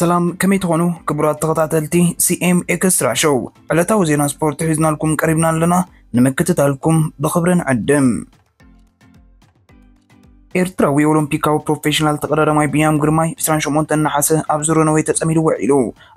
ሰላም ከመይ ትኾኑ ክቡራት ተኸታተልቲ ሲኤም ኤክስትራ ሾው ዕለታዊ ዜና ስፖርት ሒዝናልኩም ቀሪብና ኣለና ንምክትታልኩም ብኽብርን ዕድም ኤርትራዊ ኦሎምፒካዊ ፕሮፌሽናል ተቀዳዳማይ ብንያም ግርማይ 28 ናሓሰ ኣብ ዝሮነወይ ተፀሚዱ ውዒሉ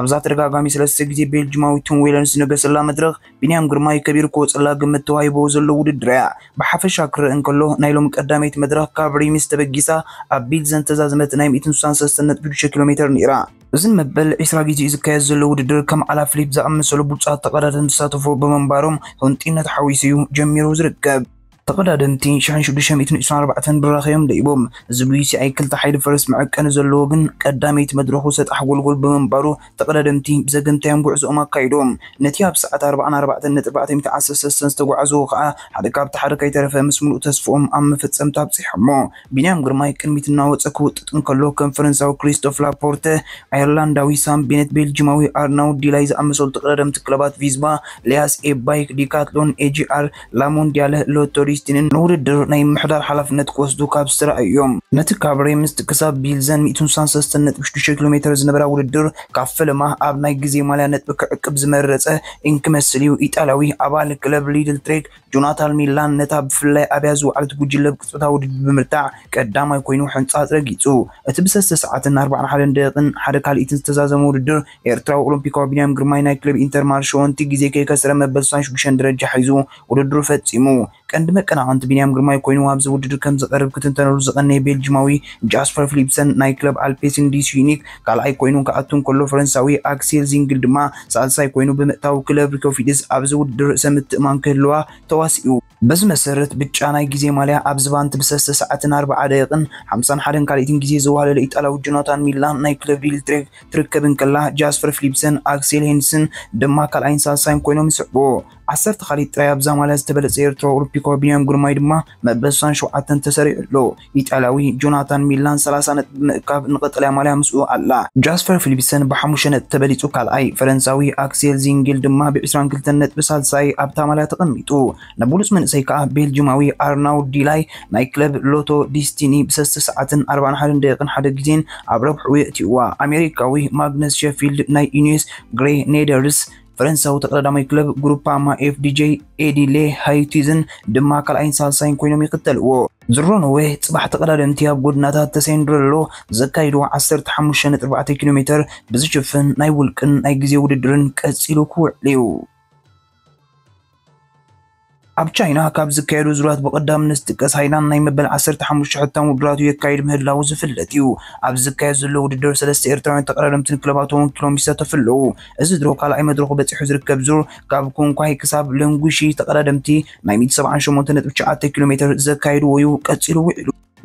ኣብዛ ተደጋጋሚ ሰለስተ ግዜ ቤልጅማዊ ዌለንስ ዝነገሰላ መድረኽ ብንያም ግርማይ ከቢር ክወፅላ ግምት ተዋሂቦ ዘሎ ውድድር እያ ብሓፈሻ ክርአ እንከሎ ናይ ሎም ቀዳመይቲ መድረኽ ካብ ሪሚስ ተበጊሳ ኣብ ቢልዘን ተዛዝመት ናይ 163.6 ኪሎ ሜትር ነይራ إذن مبل إسرائيل جيز كازل ودر كم على فليب زعم سلبوت أعتقد أن ساتفو بمنبارهم هنتين تحويسيو جميرو زرقاب تقدادنتي شحن شدش ميتن إسان أربعة براخيهم ليبوم زبويسي أي كل تحيد فرس معك كان زلوغن قداميت مدروخو ست أحول غول بمنبارو تقدادنتي بزاقن تيام قوع زوما قايدوم نتياب ساعة أربعة أربعة نت أربعة ميت عاسس سنس تقوع زوغا حدا كاب تحرك أي ترفا مسمو لأتسفوهم أم فتسام تاب سيحمو بنيام غرما يكن ميت ناوت أكوت تنقلو كنفرنس أو كريستوف لابورت أيرلاند أو إسان بنت بلجماوي أرناو ديلايز أمسول تقدادم تقلبات فيزبا لياس إيباي ديكاتلون إيجي أر لامون ديالة لوتوري ሪስቲንን ንውድድር ናይ ምሕዳር ሓላፍነት ክወስዱ ካብ ዝስራዕ እዮም ነቲ ካብ ሬምስ ክሳብ ቢልዘን 163.6 ኪሎ ሜትር ዝነበራ ውድድር ካብ ፍልማ ኣብ ናይ ግዜ ማልያ ነጥቢ ክዕቅብ ዝመረፀ ኢንክመስል እዩ ኢጣልያዊ ኣባል ክለብ ሊድል ትሬክ ጆናታን ሚላን ነታ ብፍላይ ኣብያ ዝውዓለት ጉጅለ ብቅፅታ ውድድር ብምርታዕ ቀዳማይ ኮይኑ ሕንፃፅ ረጊፁ እቲ ብሰስተ ሰዓትን 41 ደቂቕን ሓደ ካልኢትን ዝተዛዘመ ውድድር ኤርትራዊ ኦሎምፒካዊ ቢንያም ግርማይ ናይ ክለብ ኢንተር ማርሾ ወንቲ ግዜ ከይከስረ መበል 66 ደረጃ ሒዙ ውድድሩ ፈፂሙ ቀንዲ ተቀናቐንቲ ቢንያም ግርማይ ኮይኑ ኣብ ዚ ውድድር ከም ዝቐርብ ክትንተነሉ ዝቐነየ የቤልጅማዊ ጃስፐር ፊሊፕሰን ናይ ክለብ ኣልፔሲን ዲስ ዩኒክ ካልኣይ ኮይኑ ክኣቱ እንከሎ ፈረንሳዊ ኣክሴል ዚንግል ድማ ሳልሳይ ኮይኑ ብምእታዊ ክለብ ሪኮፊድስ ኣብዚ ውድድር ርእሰ ምትእማን ክህልዋ ተዋሲኡ በዚ መሰረት ብጫ ናይ ግዜ ማልያ ኣብ ዝባንቲ ብሰስተ ሰዓትን ኣርባዓ ደቂቕን ሓምሳን ሓደን ካልኢትን ግዜ ዝዋህለለ ኢጣላዊ ጆናታን ሚላን ናይ ክለብ ዲል ትርከብን ከላ ጃስፐር ፊሊፕሰን ኣክሴል ሄንስን ድማ ካልኣይን ሳልሳይን ኮይኖም ይስዕቡ ዓሰርተ ካሊእ ጥራይ ኣብዛ ማልያ ዝተበለፀ ኤርትራ ኦሎምፒክ ቢንያ ቢኒያም ጉርማይ ድማ መበሳን ሸውዓተን ተሰሪዑ ኣሎ ኢጣልያዊ ጆናታን ሚላን 30 ነጥቢ ምእካብ ንቀጠልያ ማልያ ምስኡ ኣላ ጃስፈር ፊሊፕሰን ብሓሙሽተ ነጥቢ ተበሊፁ ካልኣይ ፈረንሳዊ ኣክሴል ዚንግል ድማ ብ22 ነጥቢ ሳልሳይ ኣብታ ማልያ ተቐሚጡ ንብሉፅ መንእሰይ ከዓ ቤልጅማዊ ኣርናው ዲላይ ናይ ክለብ ሎቶ ዲስቲኒ ብሰስተ ሰዓትን 41 ደቂቕን ሓደ ግዜን ኣብ ረብሕዊ እትእዋ ኣሜሪካዊ ማግነስ ሸፊልድ ናይ ዩኒስ ግሬ ኔደርስ ፈረንሳዊ ተቀዳዳማይ ክለብ ጉሩፓማ ኤፍዲጄ ኤዲሌ ሃይቲዝን ድማ ካልኣይን ሳልሳይን ኮይኖም ይኽተልዎ ዝሮነወ ፅባሕ ተቐዳደምቲ ኣብ ጎድናታት ተሰንድሮ ዘሎ ዘካይድዎ 15.4 ኪሎ ሜትር ብዝሽፍን ናይ ውልቅን ናይ ግዜ ውድድርን ቀፂሉ ክውዕል እዩ اب چاینا کاب زکایرو زروات بقدام نست کس هاینا نای مبل عصر تحمش حتا مبراتو یکایر مه لاو زفلتیو اب زکای زلو ودر سلس ارتران تقرارم تن کلباتو ون کلو میسا تفلو از درو قال ایم درو بت حزر کبزور کاب کون کو هی کساب لنگوشی تقرارم تی نای سبعان شمون تنت بچاته کیلومتر زکایرو ویو قصیرو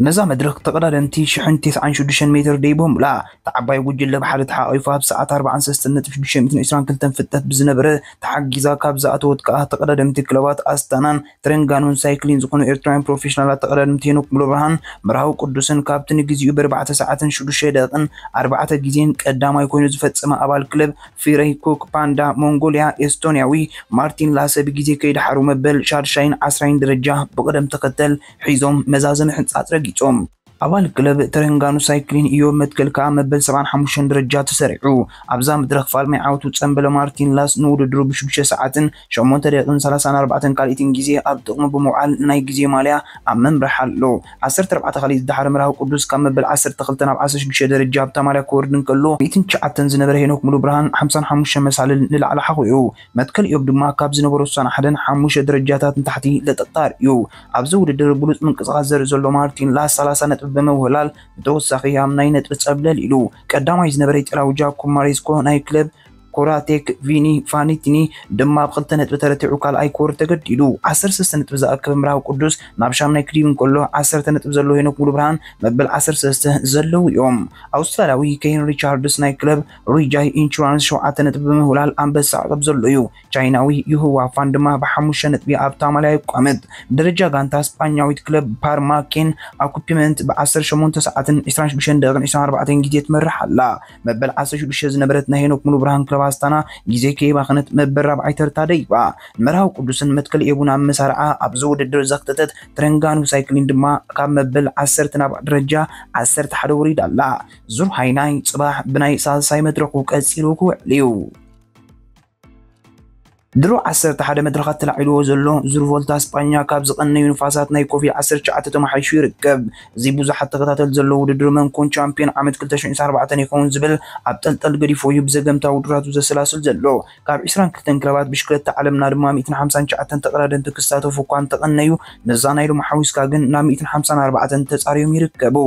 ነዛ መድረክ ተቀዳደንቲ 96 ሜትር ደይቦም ላ ተዓባይ ጉጅለ ብሓደ ተሓቂፉ ኣብ ሰዓት 43622 ፍጠት ብዝነበረ ተሓጊዛ ካብ ዝኣተወት ከዓ ተቀዳደምቲ ክለባት ኣስታናን ትረንጋኖን ሳይክሊን ዝኾኑ ኤርትራውያን ፕሮፌሽናላት ተቐዳደምቲ ሄኖክ ሙሉ ብርሃን ምርሃዊ ቅዱስን ካብቲ ንግዜኡ ብ4 ሰዓትን 6 ደቂን 4 ግዜን ቀዳማይ ኮይኑ ዝፈፀመ ኣባል ክለብ ኮክ ፓንዳ ሞንጎልያ ኤስቶንያዊ ማርቲን ላሰ ብግዜ ከይድሓሩ መበል ሻድሻይን 1ስራይን ደረጃ ብቅደም ተከተል ሒዞም መዛዘን ሕንፃፅረግ 좀 ኣባል ክለብ ተረንጋኑ ሳይክሊን እዮም መትከል ከዓ መበል 75 ደረጃ ተሰሪዑ ኣብዛ መድረክ ፋልማይ ዓወቱ ፀንበለ ማርቲን ላስ ንውድድሩ ብሽዱሽተ ሰዓትን 8 ደቂቕን 34 ካልኢትን ግዜ ኣብ ጥቕሚ ብምውዓል ናይ ግዜ ማልያ ኣብ መምርሕ ኣሎ 14 ካልእ ዝዳሓረ ምርሃዊ ቅዱስ ካብ መበል 12 ናብ 16 ደረጃ ኣብታ ማልያ ክወርድን ከሎ 109 ዝነበረ ሄኖክ ሙሉ ብርሃን 55 መሳልል ንላዕሊ ሓቑዑ መትከል እዮም ድማ ካብ ዝነበሩ 21 5 ደረጃታት ንታሕቲ ለጠጣር እዩ ኣብዚ ውድድር ብሉፅ ምንቅስቓስ ዘርኢ ዘሎ ማርቲን ላስ 30 ነጥቢ በመወላል በተወሳኺ 50 ነጥብ ጸብለል ኢሉ ቀዳማይ ዝነበረ ጥላውጃ ጃኮብ ናይ ክለብ ኮራቴክ ቪኒ ፋኒቲኒ ድማ ኣብ 2 ነጥቢ ተረቲዑ ካልኣይ ኮር ተገዲሉ 16 ነጥቢ ዝኣክብ ምርሃብ ቅዱስ ናብ ሻምናይ ክድብ እንከሎ 10 ነጥቢ ዘለዎ ሄኖክ ሙሉ ብርሃን መበል 13 ዘለው እዮም ኣውስትራልያዊ ከሄን ሪቻርድስ ናይ ክለብ ሩጃይ ኢንሹራንስ 7 ነጥቢ ብምህውላል ኣንበሳ ዓቐብ ዘሎ እዩ ቻይናዊ ይህዋ ፋን ድማ ብሓሙሽተ ነጥቢ ኣብ ታማላይ ይቋመጥ ደረጃ ጋንታ ስፓኛዊት ክለብ ፓርማ ኬን ኣኩፒመንት ብ18 ሰዓትን 26 24 ግዜ ትመርሕ ኣላ መበል 16 ዝነበረት ናይ ሄኖክ ሙሉ ብርሃን ክለባ ኣስታና ግዜ ክነት መበራብ ዓይተርታደይባ መርሃዊ ቅዱስን መትከል የቡና መሳርዓ ኣብዚ ውድድር ዘክተተት ትረንጋኑ ሳይክሊን ድማ ካብ መበል 10 ናብ ደረጃ 11 ወሪዳ ኣላ ዙር ሃይናይ ፅባሕ ብናይ ሳልሳይ መድረኩ ቀፂሉ ክውዕል እዩ ድሮ 11 መድረኻት ተላዒልዎ ዘሎ ዙርቮልታ ስጳኛ ካብ ዝቐነዩ ንፋሳት ናይ ኮቪድ 19 ተመሓይሹ ይርከብ እዚ ብዙሓት ተከታተል ዘለዎ ውድድር መንኮን ቻምፒዮን ዓመት 204 ይኸውን ዝብል ኣብ ጠልጠል ገዲፎ እዩ ብዘገምታ ውድራቱ ዘሰላስል ዘሎ ካብ 22 ክለባት ብሽክለታ ዓለምና ድማ 159 ተቀዳደምቲ ክሳተፉ እኳ እንተቐነዩ ነዛ ናይ ሎማ ሓዊስካ ግን ናብ 154 ተፃርዮም ይርከቡ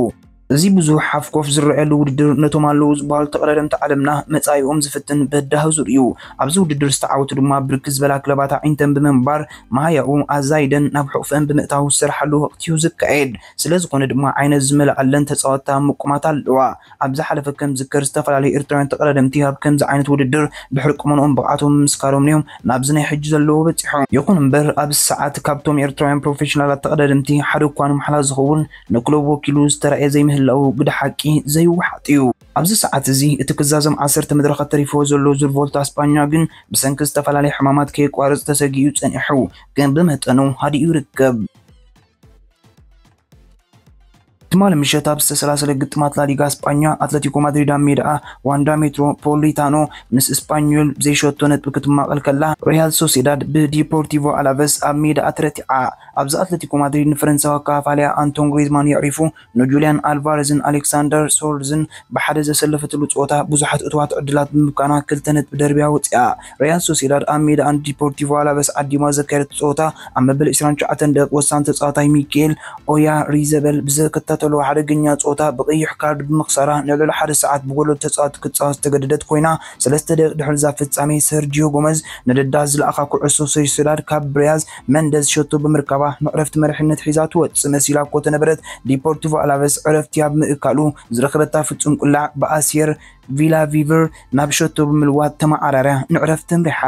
زي بزو حاف كوف زر علو ددر نتو مالو زبال تقرارم تعلمنا متاي ام زفتن بده زر يو عبزو ددر استعاوت دوما بركز بلا كلباتا انتم بمن ما هيا ام ازايدن نبحو فان بمئتاو سر حلو وقتيو زك عيد سلاز قوند دوما عين الزمل علن تساوتا مقومات اللوا عبز حلف كم زكر استفل علي ارتران تقرارم تيهاب كم زعينت وددر بحرق من ام بغاتو مسكارو منيوم نابزن يحج زلو بتحو يكون مبر ابز ساعات كابتوم ارتران بروفيشنال تقرارم تيه حدو كوان محلا زخون نكلو وكيلو استرعي زي مهل ምህላው ብድሓቂ ዘይወሓጥ እዩ ኣብዚ ሰዓት እዚ እቲ ክዛዘም ዓሰርተ መድረኻት ተሪፍዎ ዘሎ ዙር ቮልታ ስፓኛ ግን ብሰንኪ ዝተፈላለዩ ሕማማት ከየቋርፅ ተሰጊኡ ፀኒሑ ግን ብመጠኑ ሃዲኡ ይርከብ ምሸታ ብስተ 30 ለግጥማት ላሊጋ ስጳኛ አትለቲኮ ማድሪድ ሜድአ ዋንዳ ሜትሮፖሊታኖ ምስ እስፓኞል ዘይሸቶ ነጥብ ክትማቀል ከላ ሪያል ሶሴዳድ ብዲፖርቲቮ አላቨስ ኣብ ሜድኣ ትረቲዓ ኣብዚ ኣትለቲኮ ማድሪድ ንፈረንሳዊ ኣካፋልያ ኣንቶን ግሪዝማን የዕሪፉ ንጁልያን ኣልቫርዝን ኣሌክሳንደር ሶርዝን ብሓደ ዘሰለፈትሉ ፆታ ብዙሓት እትዋት ዕድላት ብምብቃና ክልተ ነጥብ ደርብያ ውፅያ ሪያል ሶሴዳድ ኣብ ሜዳ ኣን ዲፖርቲቮ ኣላበስ ዓዲማ ዘካየደት ፆታ ኣብ መበል 29 ደቂ ወሳን ተፃዋታይ ሚኬል ኦያ ሪዘበል ብዘከታተ ዝተቃጠሎ ሓደገኛ ፆታ ብቀይሕ ካርድ ብምክሳራ ንልዕሊ ሓደ ሰዓት ብጎሎ ተፃወቲ ክትፃወት ዝተገደደት ኮይና ሰለስተ ደቂ ድሕሪ ዛ ፍጻሜ ሰርጂዮ ጎመዝ ንደዳ ዝለኣኻ ኩዕሶ ስሪስዳድ ካብ ብርያዝ መንደዝ ሸቶ ብምርከባ ንዕረፍቲ መርሕነት ሒዛ ትወፅእ መሲላ እኮ ተነበረት ዲፖርቲቮ ኣላቨስ ዕረፍቲ ኣብ ምእካሉ ዝረክበታ ፍጹም ቁላዕ ብኣስየር ቪላቪቨር ናብ ሸቶ ብምልዋት ተመዓራርያ ንዕረፍቲ ምሪሓ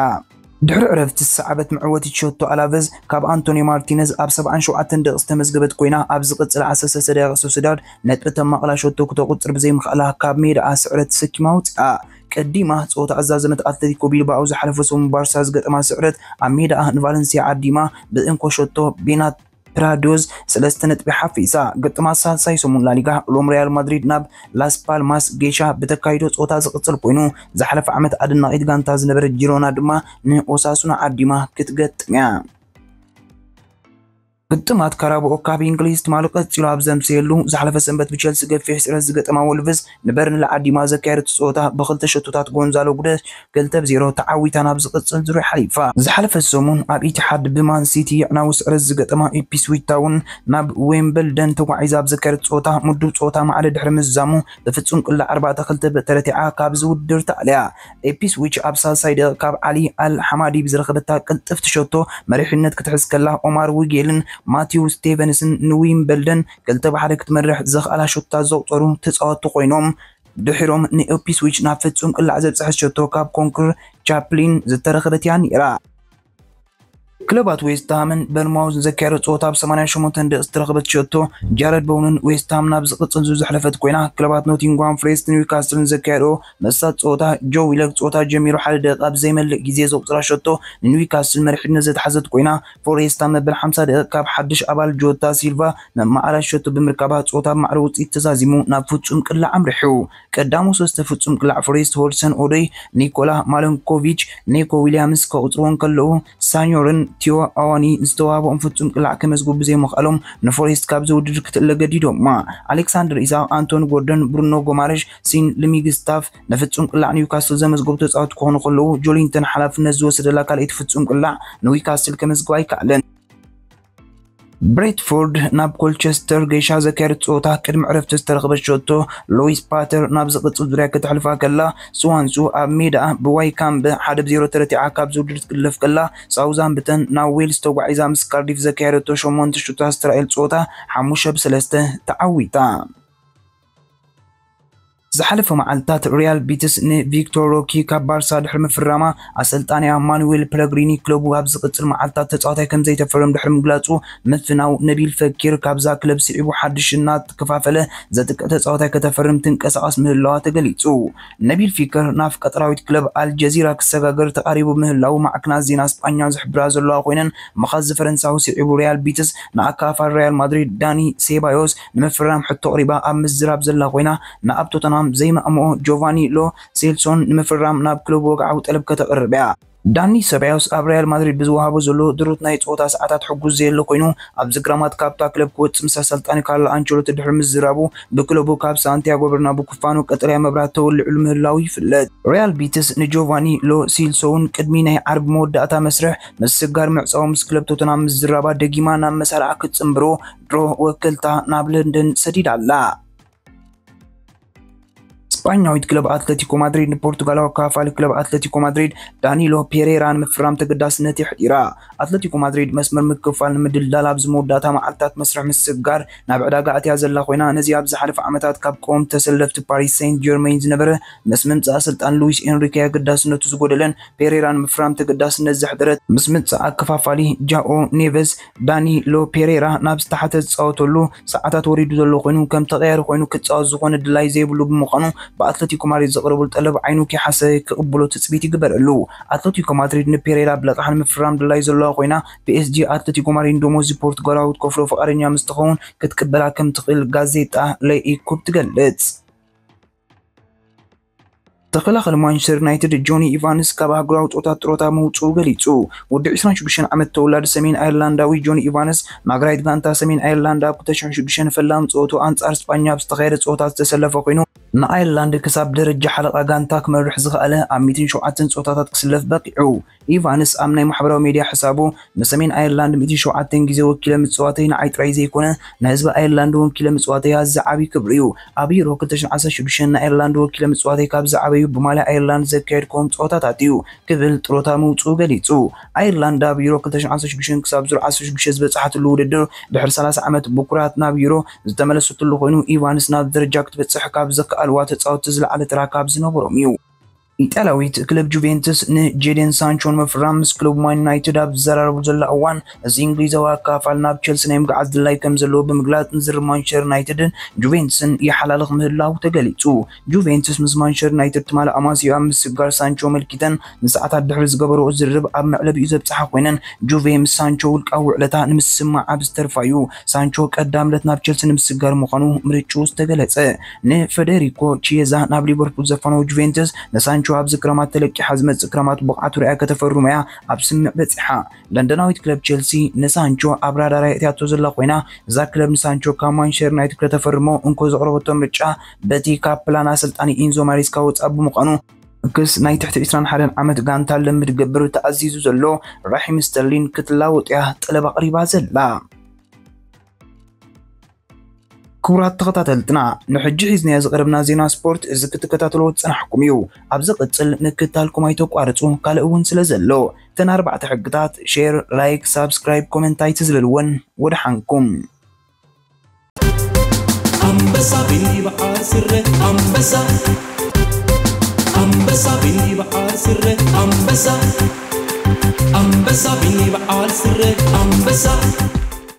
دحر عرفت السعبت معوتي تشوتو ألافز كاب أنتوني مارتينيز أب سبعا شو عتند استمز قبت كوينا أب زقت سلعة سسدي غسو سداد نت بتم مقلا شوتو كتو قطر بزي مخلاها كاب مير أس عرد سكي موت آ كديما صوت عزازمت أتلتي كوبيل باوز حلفو سوم بارساز قد أما سعرت أميدا أهن فالنسيا عديما بإنكو شوتو بينات ፕራዶዝ 3 ነጥቢ ሓፊሳ ግጥማ ሳሳይ ሰሙን ላሊጋ ሎም ሪያል ማድሪድ ናብ ላስ ፓልማስ ጌሻ ብተካይዶ ፆታ ዝቕፅል ኮይኑ ዝሓለፈ ዓመት ኣድናቂት ጋንታ ዝነበረት ጂሮና ድማ ንኦሳሱና ዓዲማ ክትገጥም እያ قدمت كرابو كابي إنجليز تمالك أتسلاب زمسيلو زحلف سنبت بتشيلسي قد فيحس رز قد ما ولفز نبرن لعدي ما زكيرت صوتها بخلت شتوتات غونزالو قدش قلت بزيرو تعوي تنابز قد صنزرو حليفة زحلف السومون أب إتحاد بمان سيتي ناوس رز ما إبي سويت تاون ناب ويمبلدن توعي زاب زكيرت صوتها مدو صوتها مع الدحر مزامو لفتسون كل أربعة خلت بترتعا كاب زود درت عليها إبي سويتش أب سالسايد كاب علي الحمادي بزرخبتها قلت فتشوتو مريحنت كتحس كلا عمر وجيلن ማቲው ስቴቨንስን ንዊምበልደን ክልተ ብሓደ ክትመርሕ ዘኽኣላ ሸታ ዘውፀሩ ተፃወቱ ኮይኖም ድሕሮም ንኢፕስዊች ናብ ፍጹም ቅላዕ ዘብፅሐት ሸቶ ካብ ኮንክር ቻፕሊን ዝተረኸበት እያ ነይራ ክለባት ዌስትሃምን በልማዊ ዝዘካየዶ ፀወታ ብ88 ደቂ ዝተረኸበት ሸቶ ጃረድ ቦውንን ዌስትሃም ናብ ዝቕፅል ዝሕለፈት ኮይና ክለባት ኖቲንጓም ፍሬስት ኒውካስትልን ዘካየዶ መሳት ፀወታ ጆ ዊለክ ፀወታ ጀሚሩ ሓደ ደቂቃ ብዘይመልእ ግዜ ዘቁፅራ ሸቶ ንኒውካስትል መርሕድነት ዘተሓዘት ኮይና ፎሬስታም መበል 50 ደቂቃ ካብ ሓድሽ ኣባል ጆታ ሲልቫ መማዕራ ሸቶ ብምርካባ ፀወታ ማዕረ ውፅኢት ተዛዚሙ ናብ ፍፁም ቅላዕ ኣምርሑ ቀዳሙ ሰለስተ ፍፁም ቅላዕ ፎሬስት ሆልሰን ኦዶይ ኒኮላ ማለንኮቪች ኔኮ ዊልያምስ ከቁፅርዎን ከለዉ ሳኞርን ቲዮ ኣዋኒ ዝተዋህቦኦም ፍጹም ቅላዕ ከመስጉ ብዘይምኽኣሎም ምኽኣሎም ንፎሬስት ካብ እዚ ክትእለ ገዲዶማ ኣሌክሳንደር ኢዛቅ ኣንቶን ጎርደን ብሩኖ ጎማሬሽ ሲን ልሚግስታፍ ንፍጹም ቅላዕ ኒውካስትል ዘመዝገቡ ተፃወቲ ክኾኑ ከለዉ ጆሊንተን ሓላፍነት ዝወሰደላ ካልአይቲ ፍጹም ቅላዕ ንዊካስትል ከመዝግባ ኣይከኣለን بريتفورድ ናብ ኮልቸስተር ገይሻ ዘካየድ ፀወታ ቅድሚ ዕረፍቲ ዝተረኸበት ሸቶ ሎዊስ ፓተር ናብ ዝቕፅል ዙርያ ክትሕልፋ ከላ ስዋንሱ ኣብ ሜዳኣ ብዋይካም ብሓደ ብዜሮ ተረቲዓ ካብ ዝውድድ ትቅልፍ ከላ ሳውዛምብተን ናብ ዌልስ ተጓዒዛ ምስ ካርዲፍ ዘካየደቶ ሸሞንተ ሽቶታት ዝተራኤል ፀወታ ሓሙሽተ ብሰለስተ ተዓዊታ ዝሓለፈ መዓልትታት ሪያል ቤትስ ንቪክቶር ሮኪ ካብ ባርሳ ድሕሪ ምፍራማ ኣሰልጣንያ ማኑዌል ፕለግሪኒ ክለቡ ኣብ ዝቕፅል መዓልትታት ተፃዋታይ ከም ዘይተፈረም ድሕሪ ምግላፁ ምፍናው ነቢል ፈኪር ካብዛ ክለብ ስዒቡ ሓድሽ እናተከፋፈለ ዘጥቀ ተፃዋታይ ከተፈርም ትንቀሳቀስ ምህላዋ ተገሊፁ ነቢል ፊክር ናፍ ቀጠራዊት ክለብ ኣልጀዚራ ክሰጋገር ተቃሪቡ ምህላው ማዕክና ዜና ስጳኛ ዝሕብራ ዘለዋ ኮይነን መኻዝ ዝፈረንሳዊ ስዒቡ ሪያል ቤትስ ንኣካፋል ሪያል ማድሪድ ዳኒ ሴባዮስ ንምፍራም ሕቶ ቅሪባ ኣብ ምዝራብ ዘላ ኮይና ንኣብ ቶተናም ላam zayma ጆቫኒ ሎ ሴልሶን ንምፍራም ናብ ክለብ ወግዓዊ ጠለብ ከተቕርብ እያ ዳኒ ሰብያውስ ኣብ ሪያል ማድሪድ ብዝወሃቦ ዘሎ ድሩት ናይ ፆታ ሰዓታት ሕጉስ ዘየሎ ኮይኑ ኣብዚ ግራማት ካብታ ክለብ ክወፅ ምስ ኣሰልጣኒ ካርሎ ኣንቸሎቲ ድሕሪ ምዝራቡ ብክለቡ ካብ ሳንቲያጎ በርናቡ ክፋኑ ቀጠልያ መብራት ተወልዕሉ ምህላው ይፍለጥ ሪያል ቢትስ ንጆቫኒ ሎ ሲልሶውን ቅድሚ ናይ ዓርቢ መወዳእታ መስርሕ ምስ ስጋር ምዕፃዊ ምስ ክለብ ቶተናም ምዝራባ ደጊማ ናብ መሳርዓ ክትፅምብሮ ድሮ ወክልታ ናብ ለንደን ሰዲድ ኣላ ስፓኛዊት ክለብ አትሌቲኮ ማድሪድ ንፖርቱጋላዊ ካፋል ክለብ አትሌቲኮ ማድሪድ ዳኒሎ ፔሬራን ምፍራም ተገዳስነት ይሕዲራ አትሌቲኮ ማድሪድ መስመር ምክፋል ንምድልዳል ኣብዚ መወዳእታ መዓልትታት መስርሕ ምስግጋር ናብ ዕዳጋ ኣትያ ዘላ ኮይና ነዚ ኣብ ዝሓለፈ ዓመታት ካብ ቆም ተሰለፍቲ ፓሪስ ሴንት ጀርሜን ዝነበረ ምስ ምምፃእ ስልጣን ሉዊስ ኤንሪኬ ኣገዳስነቱ ዝጎደለን ፔሬራን ምፍራም ተገዳስነት ዘሕድረት ምስ ምምፃእ ኣከፋፋሊ ጃኦ ኔቨስ ዳኒሎ ፔሬራ ናብ ዝተሓተ ዝፃወተሉ ሰዓታት ወሪዱ ዘሎ ኮይኑ ከም ተቀያሪ ኮይኑ ክፃወት ዝኮነ ድላይ ዘይብሉ ብምኳኑ ብኣትለቲኮ ማድሪድ ዘቕርቡሉ ጠለብ ዓይኑ ከይሓሰ ክቕብሎ ትፅቢት ይግበር ኣሎ ኣትለቲኮ ማድሪድ ንፔሬራ ብለቕሓ ንምፍራም ድላይ ዘለዋ ኮይና ፒኤስጂ ኣትለቲኮ ማድሪድ ደሞዝ ፖርቱጋላዊ ትከፍሎ ፈቃደኛ ትኸውን ክትቅበላ ከም ትኽእል ጋዜጣ ለኢኩብ ትገልጽ ተኸላኸሊ ማንቸስተር ዩናይትድ ጆኒ ኢቫንስ ካብ ሃገራዊ ፆታ ጥሮታ ምውፅኡ ገሊፁ ወዲ 26 ዓመት ተወላዲ ሰሜን ኣየርላንዳዊ ጆኒ ኢቫንስ ማግራይት ጋንታ ሰሜን ኣየርላንድ ኣብ 2006 ፈላም ፀወቱ ኣንጻር ስጳኛ ብዝተኻየደ ፀወታ ዝተሰለፈ ኮይኑ ንኣየርላንድ ክሳብ ደረጃ ሓለቓ ጋንታ ክመርሕ ዝኽኣለ ኣብ 107 ፆታታት ክስለፍ በቂዑ ኢቫንስ ኣብ ናይ ማሕበራዊ ሚድያ ሕሳቡ ንሰሜን ኣየርላንድ 107 ግዜ ወኪለ ምፅዋተይ ንዓይ ጥራይ ዘይኮነ ንህዝቢ ኣየርላንድ ወኪለ ምፅዋተይ ዝዓብዪ ክብሪ እዩ ኣብ ዩሮ 216 ንኣየርላንድ ወኪለ ምፅዋተይ ካብ ዝዓበዩ ብማልያ ኣየርላንድ ዘካየድከም ፆታታት እዩ ክብል ጥሮታ ምውፁኡ ገሊፁ ኣየርላንድ ኣብ ዩሮ 216 ክሳብ ዙር 16 ዝበፅሓትሉ ውድድር ድሕሪ 30 ዓመት ብኩራት ናብ ዩሮ ዝተመለሰትሉ ኮይኑ ኢቫንስ ናብ ደረጃ ክትበፅሕ ካብ ዘከኣል ኣልዋ ተፃወቲ ዝለዓለ ጥራ ካብ ዝነበሮም እዩ ኢጣልያዊት ክለብ ጁቬንቱስ ንጄደን ሳንቾን ምፍራም ምስ ክለብ ማን ዩናይትድ ኣብ ዝዘራረቡ ዘሎ እዋን እዚ እንግሊዛዊ ኣካፋል ናብ ቸልሲ ናይ ምጉዓዝ ድላይ ከም ዘለዎ ብምግላጽ ንዝር ማንቸስተር ዩናይትድን ጁቬንቱስን የሓላልኽ ምህላው ተገሊጹ ጁቬንቱስ ምስ ማንቸስተር ዩናይትድ ትማል ኣማሲኡ ኣብ ምስጋር ሳንቾ መልኪተን ንሰዓታት ድሕሪ ዝገበርኦ ዝርብ ኣብ መዕለብ እዩ ዘብፅሓ ኮይነን ጁቬ ምስ ሳንቾ ውልቃዊ ውዕለታ ንምስማዕ ኣብ ዝተርፋ እዩ ሳንቾ ቀዳምነት ናብ ቸልሲ ንምስጋር ምዃኑ ምርጩ ዝተገለጸ ንፌዴሪኮ ቺየዛ ናብ ሊቨርፑል ዘፈነው ጁቬንቱስ ንሳንቾ ሳንቾ ኣብ ዝክረማት ተለቂሓ ዝመፅእ ክረማት ብቕዓት ርያ ከተፈርመ እያ ኣብ ስንዕ በፂሓ ለንደናዊት ክለብ ቸልሲ ንሳንቾ ኣብ ራዳራ እትያቶ ዘላ ኮይና እዛ ክለብ ንሳንቾ ካብ ማንቸስተር ዩናይትድ ከተፈርሞ እንኮ ዘቕረበቶ ምርጫ በቲ ካብ ፕላን ኣሰልጣኒ ኢንዞ ማሪስካ ወፃ ብምዃኑ ክስ ናይ ትሕቲ 21 ዓመት ጋንታ ልምድ ገብር ተኣዚዙ ዘሎ ራሒም ስተርሊን ክትላውጥያ ጠለብ ኣቕሪባ ዘላ ክቡራት ተኸታተልትና ንሕጂ ሒዝናዮ ዝቐርብና ዜና ስፖርት እዚ ክትከታተሎ ዝፀናሕኩም እዩ ኣብዚ ቅፅል ንክታልኩም ኣይተቋርፁ ካልእ እውን ስለ ዘሎ እተን ኣርባዕተ ሕግታት ሼር ላይክ ሳብስክራይብ ኮመንታይት ዝብልልዎን ወደ ሓንኩም ኣንበሳ ቢኒ በዓል ስረ ኣንበሳ ኣንበሳ ቢኒ በዓል ስረ ኣንበሳ ኣንበሳ ቢኒ በዓል ስረ ኣንበሳ